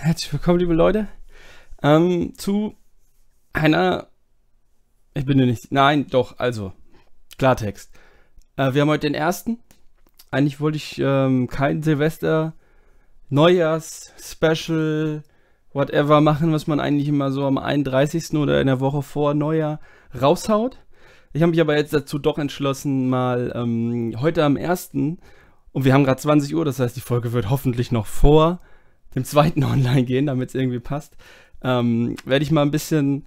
Herzlich willkommen, liebe Leute, ähm, zu einer. Ich bin ja nicht. Nein, doch, also. Klartext. Äh, wir haben heute den ersten. Eigentlich wollte ich ähm, kein Silvester, Neujahrs, Special, whatever machen, was man eigentlich immer so am 31. oder in der Woche vor Neujahr raushaut. Ich habe mich aber jetzt dazu doch entschlossen, mal ähm, heute am 1. Und wir haben gerade 20 Uhr, das heißt, die Folge wird hoffentlich noch vor dem zweiten online gehen, damit es irgendwie passt. Ähm, werde ich mal ein bisschen,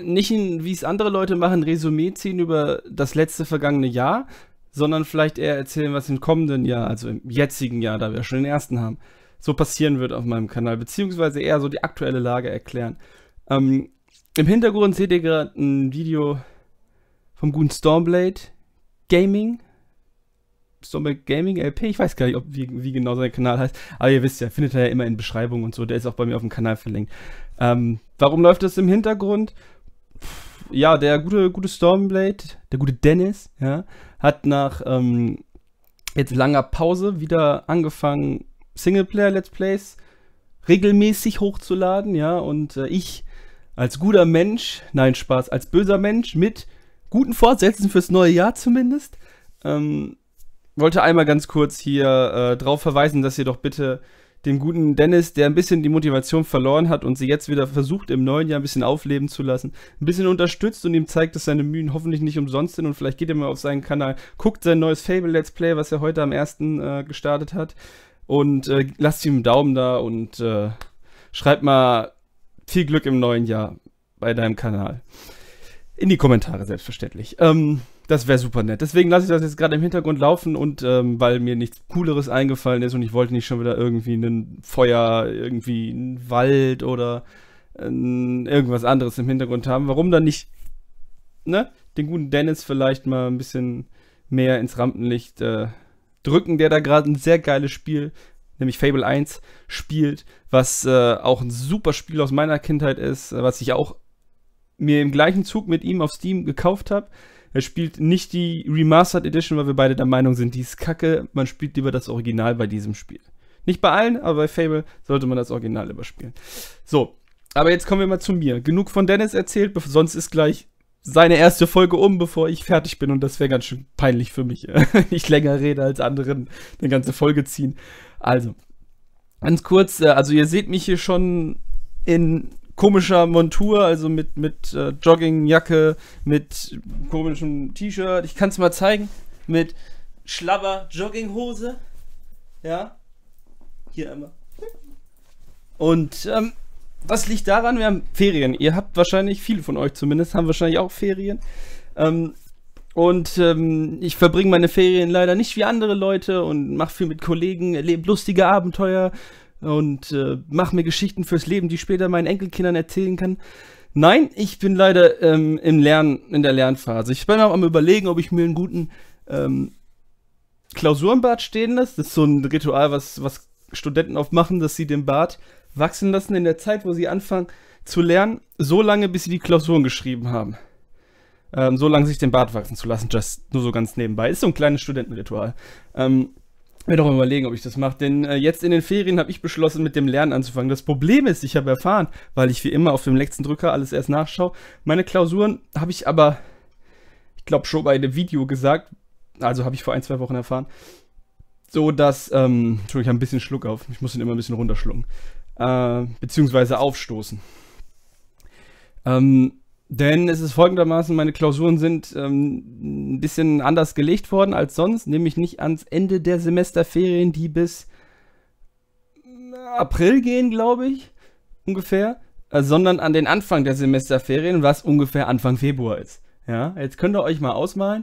nicht wie es andere Leute machen, Resümee ziehen über das letzte vergangene Jahr, sondern vielleicht eher erzählen, was im kommenden Jahr, also im jetzigen Jahr, da wir schon den ersten haben, so passieren wird auf meinem Kanal, beziehungsweise eher so die aktuelle Lage erklären. Ähm, Im Hintergrund seht ihr gerade ein Video vom guten Stormblade Gaming. Sommer Gaming LP. Ich weiß gar nicht, ob, wie, wie genau sein Kanal heißt. Aber ihr wisst ja, findet er ja immer in Beschreibung und so. Der ist auch bei mir auf dem Kanal verlinkt. Ähm, warum läuft das im Hintergrund? ja, der gute, gute Stormblade, der gute Dennis, ja, hat nach ähm, jetzt langer Pause wieder angefangen, Singleplayer-Let's Plays regelmäßig hochzuladen, ja. Und äh, ich als guter Mensch, nein, Spaß, als böser Mensch mit guten Fortsätzen fürs neue Jahr zumindest, ähm, wollte einmal ganz kurz hier äh, darauf verweisen, dass ihr doch bitte dem guten Dennis, der ein bisschen die Motivation verloren hat und sie jetzt wieder versucht, im neuen Jahr ein bisschen aufleben zu lassen, ein bisschen unterstützt und ihm zeigt, dass seine Mühen hoffentlich nicht umsonst sind und vielleicht geht ihr mal auf seinen Kanal, guckt sein neues Fable Let's Play, was er heute am 1. Äh, gestartet hat und äh, lasst ihm einen Daumen da und äh, schreibt mal viel Glück im neuen Jahr bei deinem Kanal. In die Kommentare, selbstverständlich. Ähm, das wäre super nett. Deswegen lasse ich das jetzt gerade im Hintergrund laufen und ähm, weil mir nichts Cooleres eingefallen ist und ich wollte nicht schon wieder irgendwie ein Feuer, irgendwie einen Wald oder äh, irgendwas anderes im Hintergrund haben. Warum dann nicht, ne? Den guten Dennis vielleicht mal ein bisschen mehr ins Rampenlicht äh, drücken, der da gerade ein sehr geiles Spiel, nämlich Fable 1, spielt, was äh, auch ein super Spiel aus meiner Kindheit ist, was ich auch mir im gleichen Zug mit ihm auf Steam gekauft habe. Er spielt nicht die Remastered Edition, weil wir beide der Meinung sind, die ist kacke. Man spielt lieber das Original bei diesem Spiel. Nicht bei allen, aber bei Fable sollte man das Original überspielen. So, aber jetzt kommen wir mal zu mir. Genug von Dennis erzählt, sonst ist gleich seine erste Folge um, bevor ich fertig bin und das wäre ganz schön peinlich für mich. wenn ich länger rede als anderen, eine ganze Folge ziehen. Also, ganz kurz, äh, also ihr seht mich hier schon in komischer Montur, also mit, mit äh, Joggingjacke, mit komischem T-Shirt, ich kann es mal zeigen, mit schlabber Jogginghose, ja, hier einmal. Und ähm, das liegt daran, wir haben Ferien. Ihr habt wahrscheinlich, viele von euch zumindest, haben wahrscheinlich auch Ferien. Ähm, und ähm, ich verbringe meine Ferien leider nicht wie andere Leute und mache viel mit Kollegen, erlebe lustige Abenteuer und äh, mache mir Geschichten fürs Leben, die ich später meinen Enkelkindern erzählen kann. Nein, ich bin leider ähm, im Lernen, in der Lernphase. Ich bin auch am überlegen, ob ich mir einen guten ähm, Klausurenbart stehen lasse. Das ist so ein Ritual, was, was Studenten oft machen, dass sie den Bart wachsen lassen in der Zeit, wo sie anfangen zu lernen, so lange, bis sie die Klausuren geschrieben haben. Ähm, so lange sich den Bart wachsen zu lassen, just nur so ganz nebenbei. Ist so ein kleines Studentenritual. Ähm, mir doch überlegen, ob ich das mache, denn äh, jetzt in den Ferien habe ich beschlossen, mit dem Lernen anzufangen. Das Problem ist, ich habe erfahren, weil ich wie immer auf dem letzten Drücker alles erst nachschaue, meine Klausuren habe ich aber, ich glaube, schon bei einem Video gesagt, also habe ich vor ein, zwei Wochen erfahren, so dass, ähm, Entschuldigung, ich habe ein bisschen Schluck auf, ich muss ihn immer ein bisschen runterschlucken, äh, beziehungsweise aufstoßen. Ähm, denn es ist folgendermaßen, meine Klausuren sind ähm, ein bisschen anders gelegt worden als sonst, nämlich nicht ans Ende der Semesterferien, die bis äh, April gehen, glaube ich, ungefähr, äh, sondern an den Anfang der Semesterferien, was ungefähr Anfang Februar ist. Ja, jetzt könnt ihr euch mal ausmalen,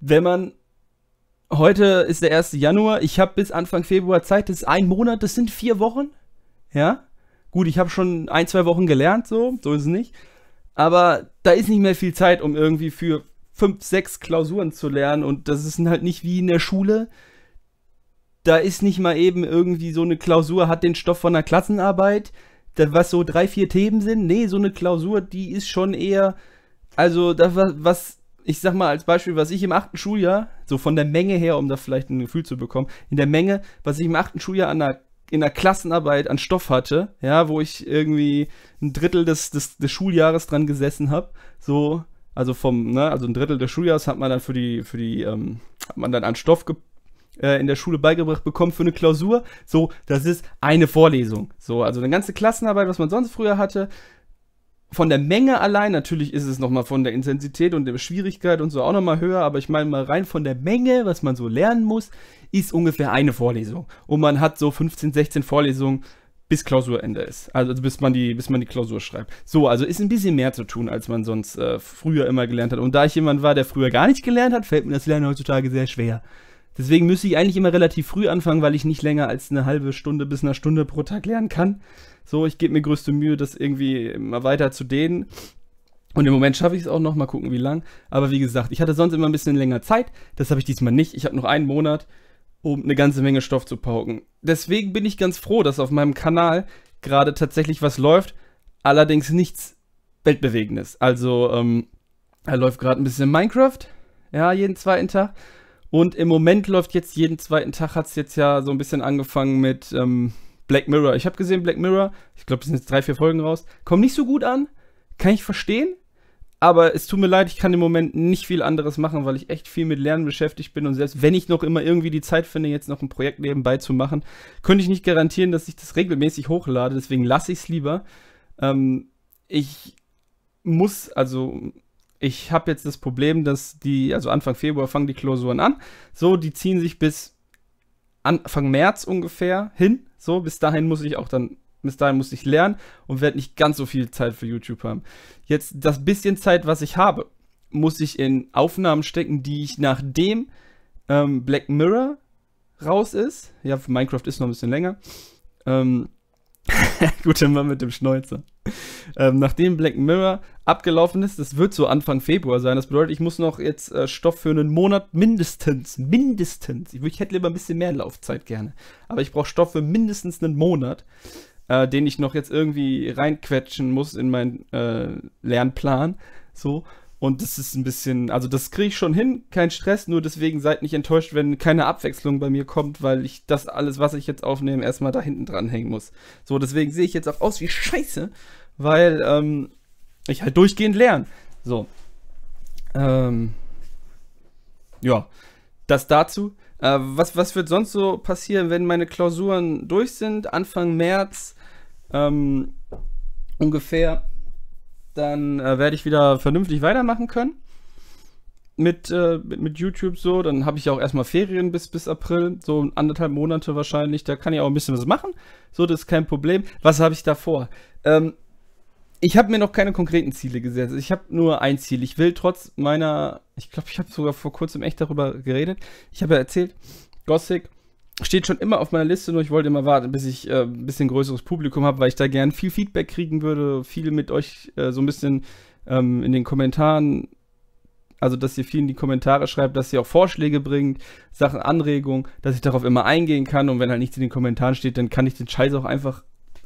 wenn man heute ist der 1. Januar, ich habe bis Anfang Februar Zeit, das ist ein Monat, das sind vier Wochen. Ja, gut, ich habe schon ein, zwei Wochen gelernt, so, so ist es nicht aber da ist nicht mehr viel Zeit, um irgendwie für fünf, sechs Klausuren zu lernen und das ist halt nicht wie in der Schule. Da ist nicht mal eben irgendwie so eine Klausur, hat den Stoff von einer Klassenarbeit, was so drei, vier Themen sind. Nee, so eine Klausur, die ist schon eher, also das, was, ich sag mal als Beispiel, was ich im achten Schuljahr, so von der Menge her, um da vielleicht ein Gefühl zu bekommen, in der Menge, was ich im achten Schuljahr an einer in der Klassenarbeit an Stoff hatte, ja, wo ich irgendwie ein Drittel des, des, des Schuljahres dran gesessen habe, so, also vom, ne, also ein Drittel des Schuljahres hat man dann für die, für die, ähm, hat man dann an Stoff ge äh, in der Schule beigebracht bekommen für eine Klausur. So, das ist eine Vorlesung. So, also eine ganze Klassenarbeit, was man sonst früher hatte, von der Menge allein, natürlich ist es nochmal von der Intensität und der Schwierigkeit und so auch nochmal höher, aber ich meine mal rein von der Menge, was man so lernen muss, ist ungefähr eine Vorlesung. Und man hat so 15, 16 Vorlesungen, bis Klausurende ist. Also bis man die, bis man die Klausur schreibt. So, also ist ein bisschen mehr zu tun, als man sonst äh, früher immer gelernt hat. Und da ich jemand war, der früher gar nicht gelernt hat, fällt mir das Lernen heutzutage sehr schwer. Deswegen müsste ich eigentlich immer relativ früh anfangen, weil ich nicht länger als eine halbe Stunde bis eine Stunde pro Tag lernen kann. So, ich gebe mir größte Mühe, das irgendwie immer weiter zu dehnen. Und im Moment schaffe ich es auch noch, mal gucken, wie lang. Aber wie gesagt, ich hatte sonst immer ein bisschen länger Zeit. Das habe ich diesmal nicht. Ich habe noch einen Monat, um eine ganze Menge Stoff zu pauken. Deswegen bin ich ganz froh, dass auf meinem Kanal gerade tatsächlich was läuft. Allerdings nichts Weltbewegendes. Also, ähm, da läuft gerade ein bisschen Minecraft. Ja, jeden zweiten Tag. Und im Moment läuft jetzt jeden zweiten Tag, hat es jetzt ja so ein bisschen angefangen mit ähm, Black Mirror. Ich habe gesehen, Black Mirror, ich glaube, es sind jetzt drei, vier Folgen raus, Kommt nicht so gut an, kann ich verstehen. Aber es tut mir leid, ich kann im Moment nicht viel anderes machen, weil ich echt viel mit Lernen beschäftigt bin. Und selbst wenn ich noch immer irgendwie die Zeit finde, jetzt noch ein Projekt nebenbei zu machen, könnte ich nicht garantieren, dass ich das regelmäßig hochlade. Deswegen lasse ich es lieber. Ähm, ich muss, also ich habe jetzt das Problem, dass die, also Anfang Februar fangen die Klausuren an. So, die ziehen sich bis Anfang März ungefähr hin. So, bis dahin muss ich auch dann, bis dahin muss ich lernen und werde nicht ganz so viel Zeit für YouTube haben. Jetzt das bisschen Zeit, was ich habe, muss ich in Aufnahmen stecken, die ich nachdem ähm, Black Mirror raus ist. Ja, Minecraft ist noch ein bisschen länger. Ähm, Guter Mann mit dem Schnäuzer. Ähm, nachdem Black Mirror abgelaufen ist, das wird so Anfang Februar sein. Das bedeutet, ich muss noch jetzt äh, Stoff für einen Monat mindestens, mindestens. Ich, ich hätte lieber ein bisschen mehr Laufzeit gerne. Aber ich brauche Stoff für mindestens einen Monat, äh, den ich noch jetzt irgendwie reinquetschen muss in meinen äh, Lernplan. So. Und das ist ein bisschen, also das kriege ich schon hin, kein Stress, nur deswegen seid nicht enttäuscht, wenn keine Abwechslung bei mir kommt, weil ich das alles, was ich jetzt aufnehme, erstmal da hinten dran hängen muss. So, deswegen sehe ich jetzt auch aus wie Scheiße, weil ähm, ich halt durchgehend lerne. So. Ähm, ja, das dazu. Äh, was, was wird sonst so passieren, wenn meine Klausuren durch sind? Anfang März ähm, ungefähr dann äh, werde ich wieder vernünftig weitermachen können mit, äh, mit, mit, YouTube so. Dann habe ich auch erstmal Ferien bis, bis April, so anderthalb Monate wahrscheinlich. Da kann ich auch ein bisschen was machen. So, das ist kein Problem. Was habe ich da vor? Ähm, ich habe mir noch keine konkreten Ziele gesetzt. Ich habe nur ein Ziel. Ich will trotz meiner, ich glaube, ich habe sogar vor kurzem echt darüber geredet. Ich habe ja erzählt, Gothic steht schon immer auf meiner Liste, nur ich wollte immer warten, bis ich äh, ein bisschen größeres Publikum habe, weil ich da gern viel Feedback kriegen würde, viel mit euch äh, so ein bisschen ähm, in den Kommentaren, also dass ihr viel in die Kommentare schreibt, dass ihr auch Vorschläge bringt, Sachen, Anregungen, dass ich darauf immer eingehen kann und wenn halt nichts in den Kommentaren steht, dann kann ich den Scheiß auch einfach,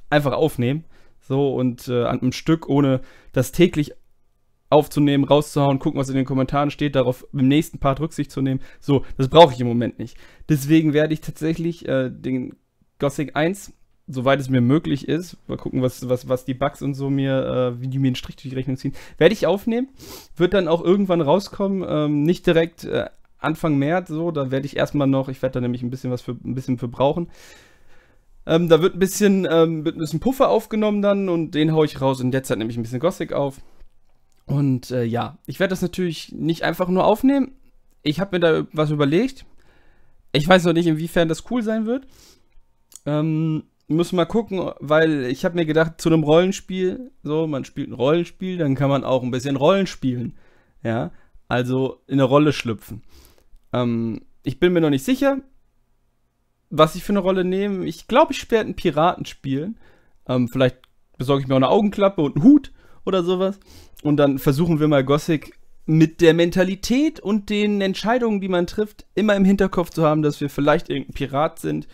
einfach aufnehmen. So und äh, an einem Stück, ohne das täglich aufzunehmen, rauszuhauen, gucken, was in den Kommentaren steht, darauf im nächsten Part Rücksicht zu nehmen. So, das brauche ich im Moment nicht. Deswegen werde ich tatsächlich äh, den Gothic 1, soweit es mir möglich ist, mal gucken, was, was, was die Bugs und so mir, äh, wie die mir einen Strich durch die Rechnung ziehen, werde ich aufnehmen. Wird dann auch irgendwann rauskommen, ähm, nicht direkt äh, Anfang März, so, da werde ich erstmal noch, ich werde da nämlich ein bisschen was für, ein bisschen für brauchen. Ähm, da wird ein bisschen, ähm, wird ein bisschen Puffer aufgenommen dann und den haue ich raus und jetzt nehme ich ein bisschen Gothic auf. Und äh, ja, ich werde das natürlich nicht einfach nur aufnehmen. Ich habe mir da was überlegt. Ich weiß noch nicht, inwiefern das cool sein wird. Ähm, muss mal gucken, weil ich habe mir gedacht, zu einem Rollenspiel, so, man spielt ein Rollenspiel, dann kann man auch ein bisschen Rollen spielen. Ja, also in eine Rolle schlüpfen. Ähm, ich bin mir noch nicht sicher, was ich für eine Rolle nehme. Ich glaube, ich werde ein Piraten spielen. Ähm, vielleicht besorge ich mir auch eine Augenklappe und einen Hut oder sowas. Und dann versuchen wir mal Gothic mit der Mentalität und den Entscheidungen, die man trifft, immer im Hinterkopf zu haben, dass wir vielleicht irgendein Pirat sind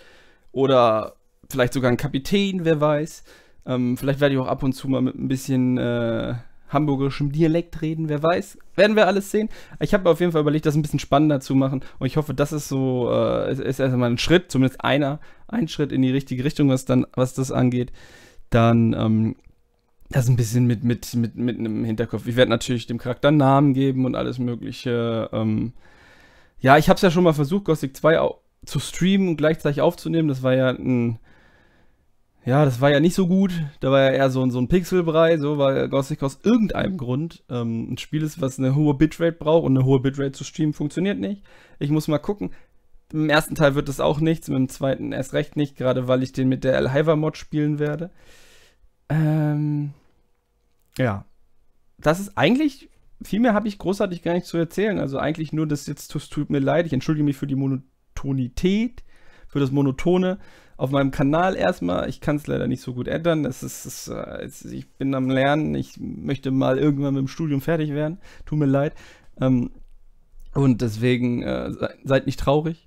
oder vielleicht sogar ein Kapitän, wer weiß. Ähm, vielleicht werde ich auch ab und zu mal mit ein bisschen äh, hamburgischem Dialekt reden, wer weiß. Werden wir alles sehen. Ich habe auf jeden Fall überlegt, das ein bisschen spannender zu machen und ich hoffe, das ist so, äh, ist, ist erstmal ein Schritt, zumindest einer, ein Schritt in die richtige Richtung, was, dann, was das angeht. Dann ähm, das ist ein bisschen mit, mit, mit, mit einem Hinterkopf. Ich werde natürlich dem Charakter Namen geben und alles Mögliche. Ähm ja, ich habe es ja schon mal versucht, Gothic 2 zu streamen und gleichzeitig aufzunehmen. Das war ja ein. Ja, das war ja nicht so gut. Da war ja eher so, so ein Pixelbrei, so, weil Gothic aus irgendeinem Grund ähm, ein Spiel ist, was eine hohe Bitrate braucht und eine hohe Bitrate zu streamen funktioniert nicht. Ich muss mal gucken. Im ersten Teil wird das auch nichts, mit dem zweiten erst recht nicht, gerade weil ich den mit der Elhiver Mod spielen werde. Ähm, ja. Das ist eigentlich, viel mehr habe ich großartig gar nicht zu erzählen. Also eigentlich nur, dass jetzt, das tut mir leid, ich entschuldige mich für die Monotonität, für das Monotone auf meinem Kanal erstmal. Ich kann es leider nicht so gut ändern. Es ist, äh, es ist, ich bin am Lernen. Ich möchte mal irgendwann mit dem Studium fertig werden. Tut mir leid. Ähm, und deswegen äh, seid nicht traurig.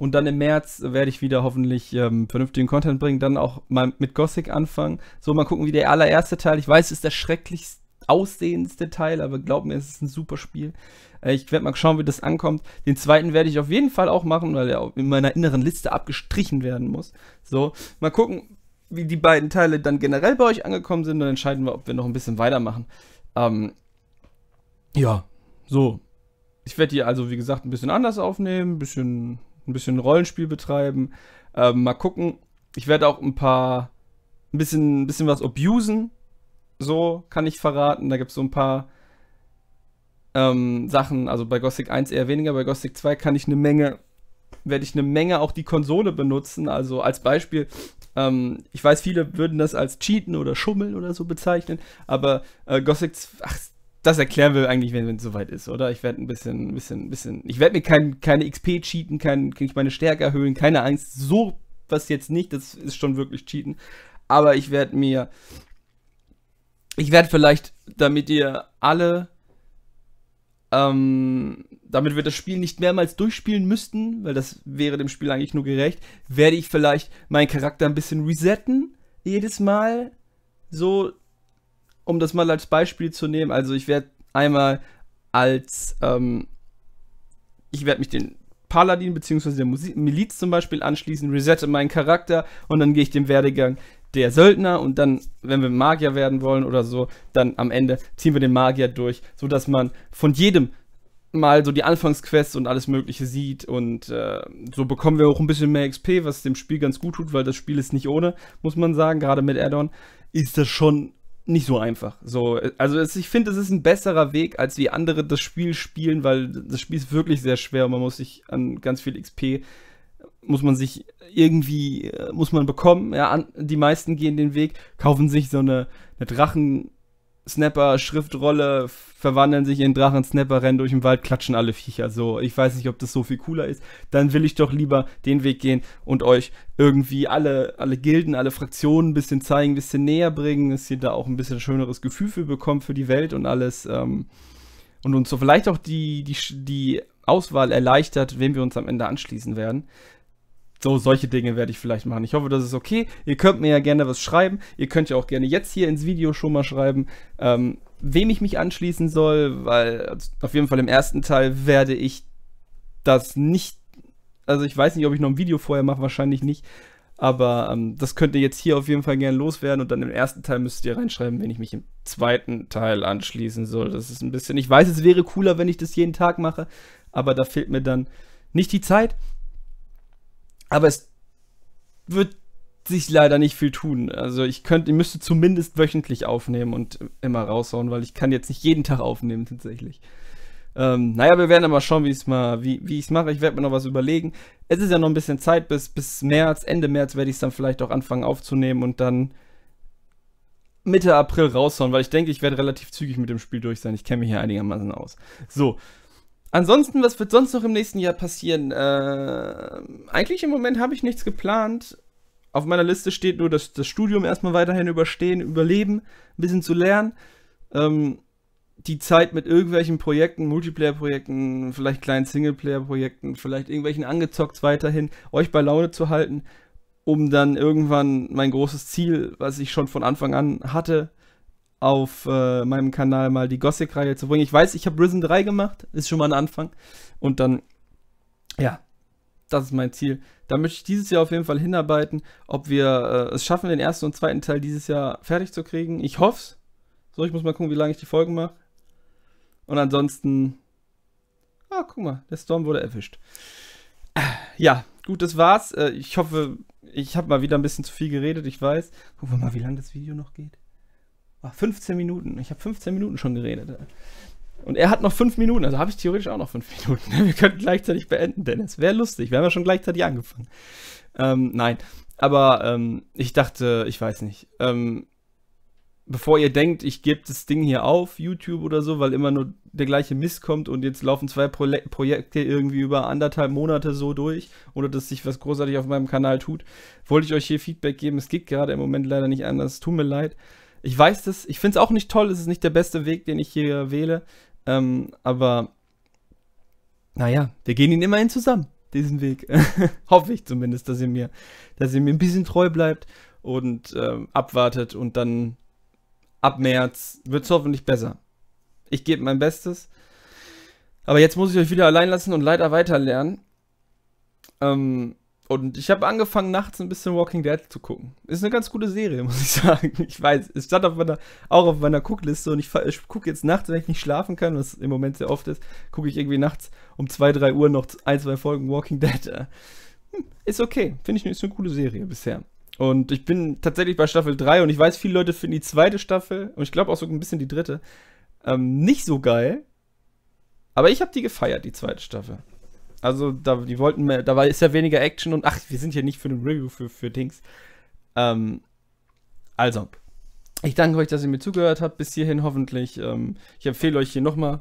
Und dann im März werde ich wieder hoffentlich ähm, vernünftigen Content bringen, dann auch mal mit Gothic anfangen. So, mal gucken, wie der allererste Teil. Ich weiß, es ist der schrecklichste aussehendste Teil, aber glaub mir, es ist ein super Spiel. Äh, ich werde mal schauen, wie das ankommt. Den zweiten werde ich auf jeden Fall auch machen, weil er in meiner inneren Liste abgestrichen werden muss. So, mal gucken, wie die beiden Teile dann generell bei euch angekommen sind. Dann entscheiden wir, ob wir noch ein bisschen weitermachen. Ähm, ja, so. Ich werde die also, wie gesagt, ein bisschen anders aufnehmen, ein bisschen ein bisschen Rollenspiel betreiben. Ähm, mal gucken. Ich werde auch ein paar, ein bisschen, ein bisschen was abusen. So kann ich verraten. Da gibt es so ein paar ähm, Sachen. Also bei Gothic 1 eher weniger. Bei Gothic 2 kann ich eine Menge, werde ich eine Menge auch die Konsole benutzen. Also als Beispiel. Ähm, ich weiß, viele würden das als Cheaten oder Schummeln oder so bezeichnen, aber äh, Gothic, 2, das erklären wir eigentlich, wenn es soweit ist, oder? Ich werde ein bisschen, ein bisschen, ein bisschen. Ich werde mir kein, keine XP cheaten, kein, kann ich meine Stärke erhöhen, keine Angst. So was jetzt nicht, das ist schon wirklich cheaten. Aber ich werde mir. Ich werde vielleicht, damit ihr alle. Ähm, damit wir das Spiel nicht mehrmals durchspielen müssten, weil das wäre dem Spiel eigentlich nur gerecht, werde ich vielleicht meinen Charakter ein bisschen resetten. Jedes Mal. So, um das mal als Beispiel zu nehmen, also ich werde einmal als, ähm, ich werde mich den Paladin bzw. der Musi Miliz zum Beispiel anschließen, resette meinen Charakter und dann gehe ich den Werdegang der Söldner und dann, wenn wir Magier werden wollen oder so, dann am Ende ziehen wir den Magier durch, sodass man von jedem mal so die Anfangsquests und alles Mögliche sieht und äh, so bekommen wir auch ein bisschen mehr XP, was dem Spiel ganz gut tut, weil das Spiel ist nicht ohne, muss man sagen, gerade mit Addon ist das schon nicht so einfach. So, also es, ich finde, es ist ein besserer Weg, als wie andere das Spiel spielen, weil das Spiel ist wirklich sehr schwer und man muss sich an ganz viel XP muss man sich irgendwie, äh, muss man bekommen. Ja, an, die meisten gehen den Weg, kaufen sich so eine, eine Drachen, Snapper, Schriftrolle, verwandeln sich in Drachen, Snapper, rennen durch den Wald, klatschen alle Viecher. So, ich weiß nicht, ob das so viel cooler ist. Dann will ich doch lieber den Weg gehen und euch irgendwie alle, alle Gilden, alle Fraktionen ein bisschen zeigen, ein bisschen näher bringen, dass ihr da auch ein bisschen schöneres Gefühl für bekommt für die Welt und alles. Ähm, und uns so vielleicht auch die, die, die Auswahl erleichtert, wem wir uns am Ende anschließen werden. So, solche Dinge werde ich vielleicht machen. Ich hoffe, das ist okay. Ihr könnt mir ja gerne was schreiben. Ihr könnt ja auch gerne jetzt hier ins Video schon mal schreiben, ähm, wem ich mich anschließen soll, weil auf jeden Fall im ersten Teil werde ich das nicht. Also ich weiß nicht, ob ich noch ein Video vorher mache, wahrscheinlich nicht. Aber ähm, das könnt ihr jetzt hier auf jeden Fall gerne loswerden und dann im ersten Teil müsst ihr reinschreiben, wenn ich mich im zweiten Teil anschließen soll. Das ist ein bisschen. Ich weiß, es wäre cooler, wenn ich das jeden Tag mache, aber da fehlt mir dann nicht die Zeit. Aber es wird sich leider nicht viel tun. Also ich könnte, ich müsste zumindest wöchentlich aufnehmen und immer raushauen, weil ich kann jetzt nicht jeden Tag aufnehmen tatsächlich. Ähm, naja, wir werden aber schauen, wie ich es mal, wie, wie ich es mache. Ich werde mir noch was überlegen. Es ist ja noch ein bisschen Zeit, bis, bis März, Ende März werde ich es dann vielleicht auch anfangen aufzunehmen und dann Mitte April raushauen, weil ich denke, ich werde relativ zügig mit dem Spiel durch sein. Ich kenne mich hier einigermaßen aus. So, Ansonsten, was wird sonst noch im nächsten Jahr passieren? Äh, eigentlich im Moment habe ich nichts geplant. Auf meiner Liste steht nur, dass das Studium erstmal weiterhin überstehen, überleben, ein bisschen zu lernen. Ähm, die Zeit mit irgendwelchen Projekten, Multiplayer-Projekten, vielleicht kleinen Singleplayer-Projekten, vielleicht irgendwelchen Angezockt weiterhin, euch bei Laune zu halten, um dann irgendwann mein großes Ziel, was ich schon von Anfang an hatte, auf äh, meinem Kanal mal die Gothic-Reihe zu bringen. Ich weiß, ich habe Risen 3 gemacht, ist schon mal ein Anfang. Und dann, ja, das ist mein Ziel. Da möchte ich dieses Jahr auf jeden Fall hinarbeiten, ob wir äh, es schaffen, den ersten und zweiten Teil dieses Jahr fertig zu kriegen. Ich hoffe es. So, ich muss mal gucken, wie lange ich die Folgen mache. Und ansonsten, ah, guck mal, der Storm wurde erwischt. Ja, gut, das war's. Äh, ich hoffe, ich habe mal wieder ein bisschen zu viel geredet, ich weiß. Gucken wir mal, wie lange das Video noch geht. 15 Minuten. Ich habe 15 Minuten schon geredet. Und er hat noch 5 Minuten, also habe ich theoretisch auch noch 5 Minuten. Wir könnten gleichzeitig beenden, Dennis. Wäre lustig. Wir haben ja schon gleichzeitig angefangen. Ähm, nein. Aber ähm, ich dachte, ich weiß nicht. Ähm, bevor ihr denkt, ich gebe das Ding hier auf, YouTube oder so, weil immer nur der gleiche Mist kommt und jetzt laufen zwei Pro Projekte irgendwie über anderthalb Monate so durch, ohne dass sich was großartig auf meinem Kanal tut, wollte ich euch hier Feedback geben. Es geht gerade im Moment leider nicht anders. Tut mir leid ich weiß das, ich finde es auch nicht toll, es ist nicht der beste Weg, den ich hier wähle, ähm, aber naja, wir gehen ihn immerhin zusammen, diesen Weg. Hoffe ich zumindest, dass ihr mir, dass ihr mir ein bisschen treu bleibt und ähm, abwartet und dann ab März wird es hoffentlich besser. Ich gebe mein Bestes. Aber jetzt muss ich euch wieder allein lassen und leider weiterlernen. Ähm, und ich habe angefangen, nachts ein bisschen Walking Dead zu gucken. Ist eine ganz gute Serie, muss ich sagen. Ich weiß, es stand auf meiner, auch auf meiner Guckliste und ich, ich gucke jetzt nachts, wenn ich nicht schlafen kann, was im Moment sehr oft ist, gucke ich irgendwie nachts um 2, 3 Uhr noch ein, zwei Folgen Walking Dead. Äh, hm, ist okay. Finde ich, ist eine coole Serie bisher. Und ich bin tatsächlich bei Staffel 3 und ich weiß, viele Leute finden die zweite Staffel und ich glaube auch so ein bisschen die dritte ähm, nicht so geil. Aber ich habe die gefeiert, die zweite Staffel. Also, da, die wollten mehr, da war, ist ja weniger Action und ach, wir sind hier nicht für ein Review für, für Dings. Ähm, also, ich danke euch, dass ihr mir zugehört habt bis hierhin hoffentlich. Ähm, ich empfehle euch hier nochmal,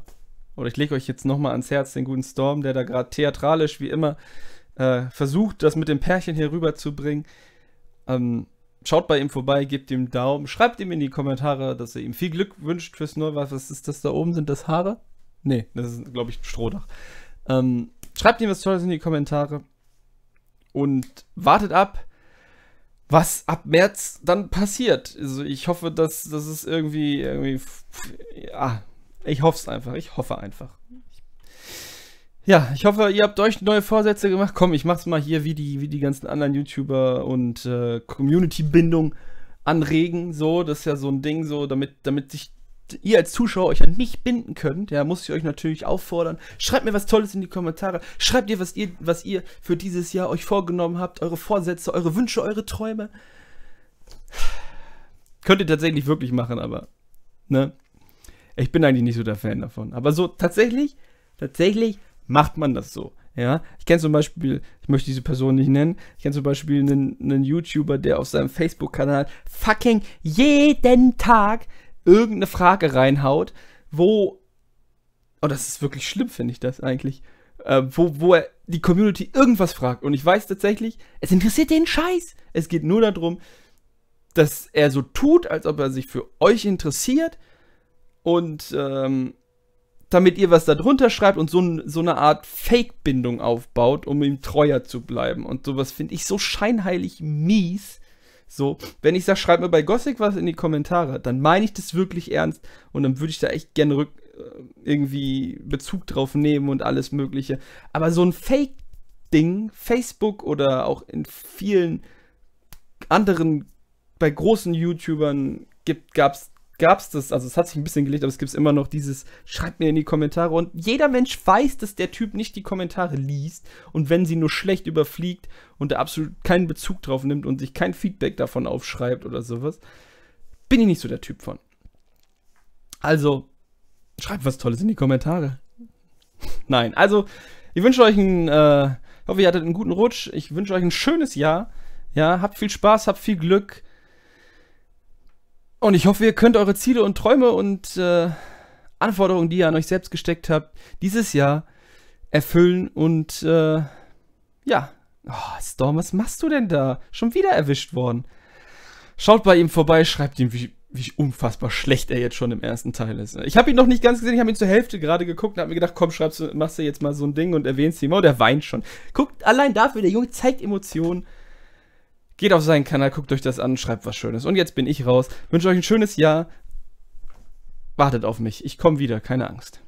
oder ich lege euch jetzt nochmal ans Herz den guten Storm, der da gerade theatralisch wie immer äh, versucht, das mit dem Pärchen hier rüberzubringen. Ähm, schaut bei ihm vorbei, gebt ihm Daumen, schreibt ihm in die Kommentare, dass ihr ihm viel Glück wünscht fürs Neue. Was ist das da oben? Sind das Haare? Nee, das ist, glaube ich, ein Strohdach. Ähm, Schreibt ihm was Tolles in die Kommentare und wartet ab, was ab März dann passiert. Also ich hoffe, dass das ist irgendwie, irgendwie, ja, ich hoffe es einfach. Ich hoffe einfach. Ja, ich hoffe, ihr habt euch neue Vorsätze gemacht. Komm, ich mach's mal hier wie die, wie die ganzen anderen YouTuber und äh, Community-Bindung anregen. So, das ist ja so ein Ding, so, damit, damit sich ihr als Zuschauer euch an mich binden könnt, ja, muss ich euch natürlich auffordern. Schreibt mir was Tolles in die Kommentare. Schreibt ihr, was ihr, was ihr für dieses Jahr euch vorgenommen habt, eure Vorsätze, eure Wünsche, eure Träume. Könnt ihr tatsächlich wirklich machen, aber, ne? Ich bin eigentlich nicht so der Fan davon. Aber so, tatsächlich, tatsächlich macht man das so. Ja, ich kenne zum Beispiel, ich möchte diese Person nicht nennen, ich kenne zum Beispiel einen, einen YouTuber, der auf seinem Facebook-Kanal fucking jeden Tag irgendeine Frage reinhaut, wo. Oh, das ist wirklich schlimm, finde ich das eigentlich. Äh, wo, wo er die Community irgendwas fragt. Und ich weiß tatsächlich, es interessiert den Scheiß. Es geht nur darum, dass er so tut, als ob er sich für euch interessiert. Und ähm, damit ihr was da drunter schreibt und so, so eine Art Fake-Bindung aufbaut, um ihm treuer zu bleiben. Und sowas finde ich so scheinheilig mies. So, wenn ich sage, schreib mir bei Gothic was in die Kommentare, dann meine ich das wirklich ernst und dann würde ich da echt gerne rück äh, irgendwie Bezug drauf nehmen und alles Mögliche. Aber so ein Fake-Ding, Facebook oder auch in vielen anderen, bei großen YouTubern gab es gab es das, also es hat sich ein bisschen gelegt, aber es gibt immer noch dieses, schreibt mir in die Kommentare. Und jeder Mensch weiß, dass der Typ nicht die Kommentare liest und wenn sie nur schlecht überfliegt und er absolut keinen Bezug drauf nimmt und sich kein Feedback davon aufschreibt oder sowas, bin ich nicht so der Typ von. Also, schreibt was Tolles in die Kommentare. Nein, also, ich wünsche euch einen, äh, ich hoffe, ihr hattet einen guten Rutsch. Ich wünsche euch ein schönes Jahr. Ja, habt viel Spaß, habt viel Glück. Und ich hoffe, ihr könnt eure Ziele und Träume und äh, Anforderungen, die ihr an euch selbst gesteckt habt, dieses Jahr erfüllen und äh, ja. Oh, Storm, was machst du denn da? Schon wieder erwischt worden. Schaut bei ihm vorbei, schreibt ihm, wie, wie unfassbar schlecht er jetzt schon im ersten Teil ist. Ich habe ihn noch nicht ganz gesehen, ich habe ihn zur Hälfte gerade geguckt und habe mir gedacht, komm, schreibst, machst du jetzt mal so ein Ding und erwähnst ihn mal. Oh, und er weint schon. Guckt, allein dafür, der Junge zeigt Emotionen. Geht auf seinen Kanal, guckt euch das an, schreibt was Schönes. Und jetzt bin ich raus. Wünsche euch ein schönes Jahr. Wartet auf mich. Ich komme wieder, keine Angst.